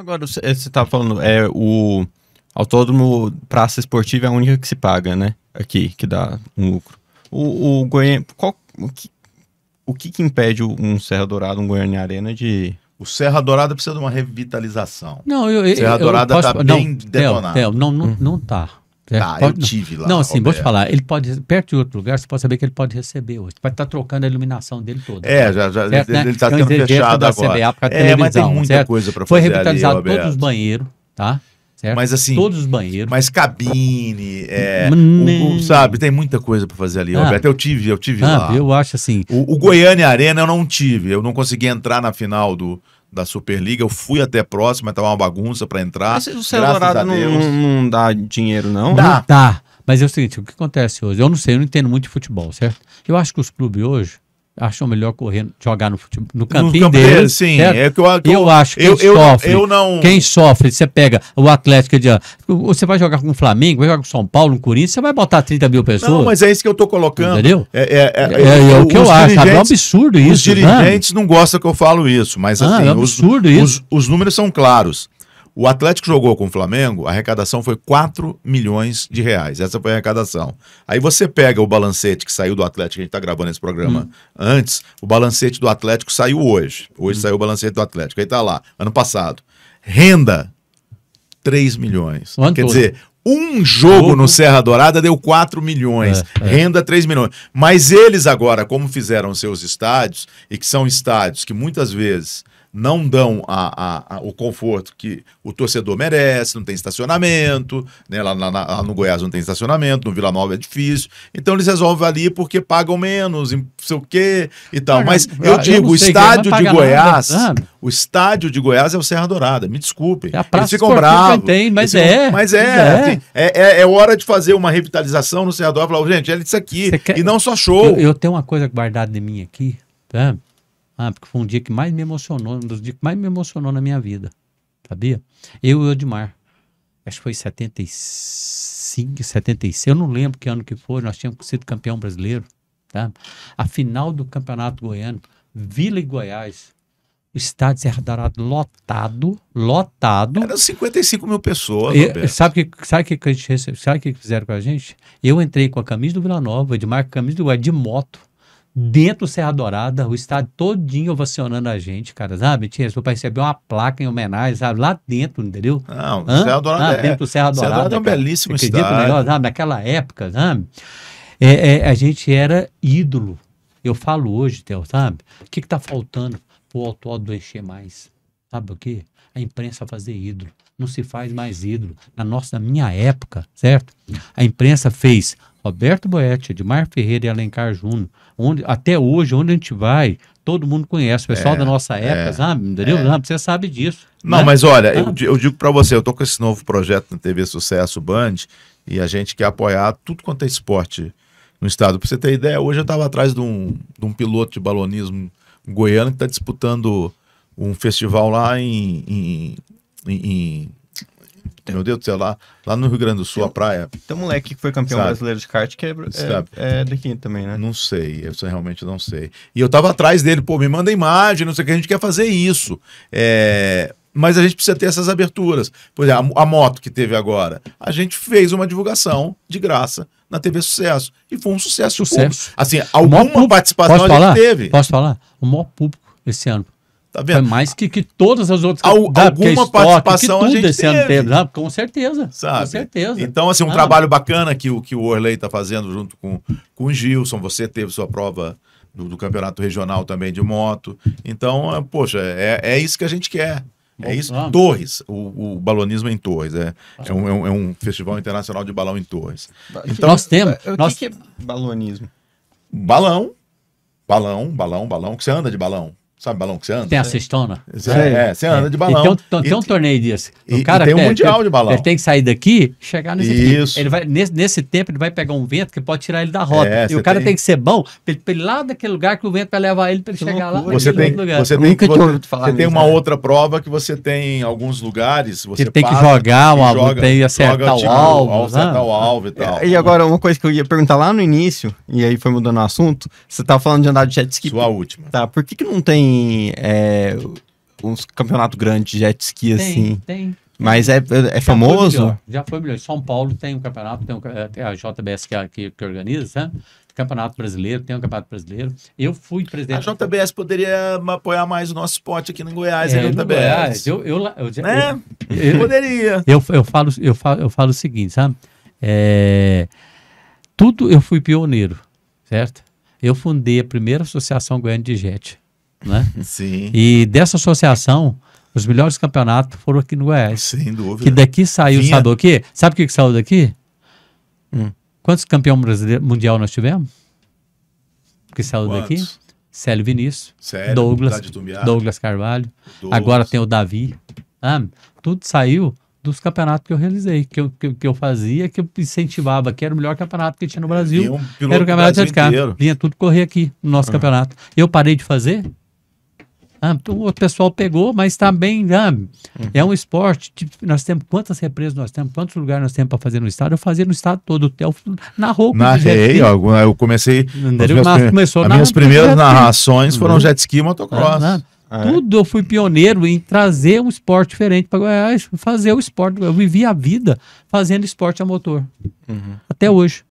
Agora, você estava eh, tá falando, é o autódromo praça esportiva é a única que se paga, né? Aqui, que dá um lucro. O, o Goiânia, qual, o, que, o que, que impede um Serra Dourada, um Goiânia Arena de... O Serra Dourada precisa de uma revitalização. Não, eu... eu Serra Dourada eu posso... tá não, bem detonado. não, não, hum. não tá. É, tá, pode, eu tive lá. Não, assim, Roberto. vou te falar, ele pode, perto de outro lugar, você pode saber que ele pode receber hoje. Pode estar tá trocando a iluminação dele toda. É, já, já certo, ele está né? Tá sendo fechado agora. CBA é, mas tem muita certo? coisa para fazer Foi revitalizado ali, todos os banheiros, tá? Certo? Mas assim, todos os banheiros, mas cabine, é, hum, o, o, sabe, tem muita coisa para fazer ali, ah, Roberto. Eu tive, eu tive ah, lá. Eu acho assim. O, o Goiânia Arena eu não tive, eu não consegui entrar na final do, da Superliga. Eu fui até próximo, mas tava uma bagunça para entrar. Mas o seu Dourado não, não, não, dá dinheiro, não? Dá. Não dá. Mas é o seguinte, o que acontece hoje? Eu não sei, eu não entendo muito de futebol, certo? Eu acho que os clubes hoje, acham melhor correr, jogar no, futebol, no cantinho no dele. Sim, certo? é que eu, que eu, eu acho que eu, quem eu, sofre. Eu não... Quem sofre, você pega o Atlético de. Você vai jogar com o Flamengo, vai jogar com o São Paulo, o Corinthians, você vai botar 30 mil pessoas. Não, mas é isso que eu tô colocando. Entendeu? É, é, é, é o que eu acho, É um absurdo isso. Os dirigentes né? não gostam que eu falo isso, mas ah, assim, é um absurdo os, isso. Os, os números são claros. O Atlético jogou com o Flamengo, a arrecadação foi 4 milhões de reais. Essa foi a arrecadação. Aí você pega o balancete que saiu do Atlético, a gente está gravando esse programa hum. antes, o balancete do Atlético saiu hoje. Hoje hum. saiu o balancete do Atlético. Aí está lá, ano passado. Renda, 3 milhões. Quer dizer, um jogo no Serra Dourada deu 4 milhões, é, é. renda 3 milhões. Mas eles agora, como fizeram seus estádios, e que são estádios que muitas vezes não dão a, a, a, o conforto que o torcedor merece, não tem estacionamento, né? lá, lá, lá, no Goiás não tem estacionamento, no Vila Nova é difícil. Então eles resolvem ali porque pagam menos, não sei o quê e tal. Mas eu, eu digo, o estádio de Goiás. Nada. O estádio de Goiás é o Serra Dourada, me desculpe. É a eles ficam bravos. Tem, mas, ficam, é, mas é. É. Assim, é, é, é. hora de fazer uma revitalização no Serra Dourada. Falar, gente, é isso aqui. Quer... E não só show. Eu, eu tenho uma coisa guardada de mim aqui, sabe? Né? Tá? Ah, porque foi um dia que mais me emocionou, um dos dias que mais me emocionou na minha vida, sabia? Eu e o Edmar, acho que foi 75, 76, eu não lembro que ano que foi, nós tínhamos sido campeão brasileiro, tá? A final do Campeonato Goiano, Vila e Goiás, o estádio Serra Dourada lotado, lotado. Eram 55 mil pessoas. E, sabe o que, sabe que, a gente recebe, sabe que fizeram com a gente? Eu entrei com a camisa do Vila Nova, Edmar com a camisa do Goiás, de moto dentro do Serra Dourada, o estado todinho ovacionando a gente, cara, sabe? Tinha para receber uma placa em homenagem, sabe? Lá dentro, entendeu? Não, Serra Dourada ah, Dentro do Serra Dourada. Serra Dourada é um belíssimo cara, estado. Melhor, sabe? Naquela época, sabe? É, é, a gente era ídolo. Eu falo hoje, Théo, sabe? O que está faltando para o autódromo encher mais? Sabe o quê? A imprensa fazer ídolo. Não se faz mais ídolo. Na nossa, na minha época, certo? A imprensa fez Roberto Boetti, Edmar Ferreira e Alencar Júnior. Onde, até hoje, onde a gente vai, todo mundo conhece. O pessoal é, da nossa é. época, é, sabe? Entendeu? É. Não, você sabe disso. Não, né? mas olha, eu, então, eu digo para você, eu tô com esse novo projeto na TV Sucesso Band e a gente quer apoiar tudo quanto é esporte no estado. Para você ter ideia, hoje eu estava atrás de um, de um piloto de balonismo goiano que está disputando um festival lá em, em, em, em meu Deus do céu, lá, lá no Rio Grande do Sul, tem, a praia. Tem um moleque que foi campeão sabe? brasileiro de kart que é, é, é, daqui também, né? Não sei, eu realmente não sei. E eu tava atrás dele, pô, me manda imagem, não sei o que, a gente quer fazer isso. É, mas a gente precisa ter essas aberturas. Por exemplo, a, a moto que teve agora, a gente fez uma divulgação de graça na TV Sucesso. E foi um sucesso. sucesso. Público. Assim, alguma público, participação a gente teve. Posso falar? O maior público esse ano Tá vendo? É mais que, que todas as outras. Al, da, é alguma que participação que tudo a gente teve. ano ah, com certeza. Sabe? Com certeza. Então, assim, um ah, trabalho bacana que, que o Orley está fazendo junto com, com o Gilson. Você teve sua prova do, do campeonato regional também de moto. Então, é, poxa, é, é isso que a gente quer. É isso. Ah, Torres, o, o, balonismo é em Torres. É, é um, é, um, é, um, festival internacional de balão em Torres. Então, nós temos. O nós... que, que é balonismo? Balão. Balão, balão, balão, que você anda de balão. Sabe, balão que você anda? Tem a cestona. É, é, você anda de é. balão. Então, tem, um, tem um torneio desse. O e, cara e tem um mundial de balão. Ele tem que sair daqui, chegar nesse Isso. Ele vai, nesse, nesse tempo, ele vai pegar um vento que pode tirar ele da rota. É, e o cara tem... tem... que ser bom pra ele, ir lá daquele lugar que o vento vai levar ele pra ele que chegar loucura. lá. Você tem, lugar. Você tem, que, você, você tem uma né? outra prova que você tem em alguns lugares. Você que tem que jogar, uma, joga, tem que acertar o alvo. Né? Acertar o alvo e tal. E agora, uma coisa que eu ia perguntar lá no início, e aí foi mudando o assunto, você tava falando de andar de jet ski. Sua última. Tá, por que que não tem tem é, uns campeonatos grandes de jet ski, tem, assim. Tem. Mas é, é, é já famoso? Foi já foi melhor. São Paulo tem um campeonato, tem, um, é, tem a JBS que, que, que organiza, né? Campeonato Brasileiro, tem um Campeonato Brasileiro. Eu fui presidente. A JBS poderia apoiar mais o nosso esporte aqui no Goiás, é, a JBS. No Goiás, eu, eu, eu, né? eu, eu poderia. Eu, eu, falo, eu, falo, eu falo o seguinte, sabe? É, tudo eu fui pioneiro, certo? Eu fundei a primeira associação goiana de jet né? Sim. E dessa associação, os melhores campeonatos foram aqui no Goiás. Sem dúvida. Que daqui saiu, Vinha. sabe o quê? Sabe o que, que saiu daqui? Hum. Quantos campeões brasileiros mundial nós tivemos? Que saiu Quantos? daqui? Célio Vinícius, Célio, Douglas, Douglas Carvalho, Douglas. agora tem o Davi. Ah, tudo saiu dos campeonatos que eu realizei, que eu, que, que, eu fazia, que eu incentivava, que era o melhor campeonato que tinha no é, Brasil. Um era o campeonato de carro. Vinha tudo correr aqui no nosso uhum. campeonato. Eu parei de fazer ah, então o pessoal pegou, mas está bem. Ah, é um esporte. Tipo, nós temos quantas represas nós temos, quantos lugares nós temos para fazer no estado? Eu fazia no estado todo, até o, na Narrei, ó, eu comecei. Meus, na, começou as minhas primeiras narrações foram uhum. jet ski e motocross. Ah, ah, Tudo é. eu fui pioneiro em trazer um esporte diferente para Goiás, é, fazer o esporte. Eu vivi a vida fazendo esporte a motor. Uhum. Até hoje.